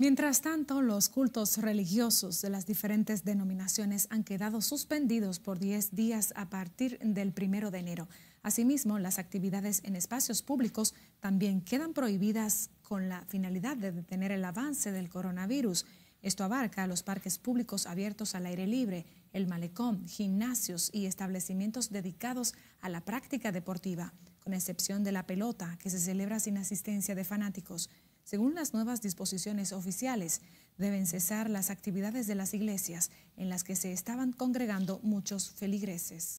Mientras tanto, los cultos religiosos de las diferentes denominaciones han quedado suspendidos por 10 días a partir del primero de enero. Asimismo, las actividades en espacios públicos también quedan prohibidas con la finalidad de detener el avance del coronavirus. Esto abarca los parques públicos abiertos al aire libre, el malecón, gimnasios y establecimientos dedicados a la práctica deportiva, con excepción de la pelota, que se celebra sin asistencia de fanáticos. Según las nuevas disposiciones oficiales, deben cesar las actividades de las iglesias en las que se estaban congregando muchos feligreses.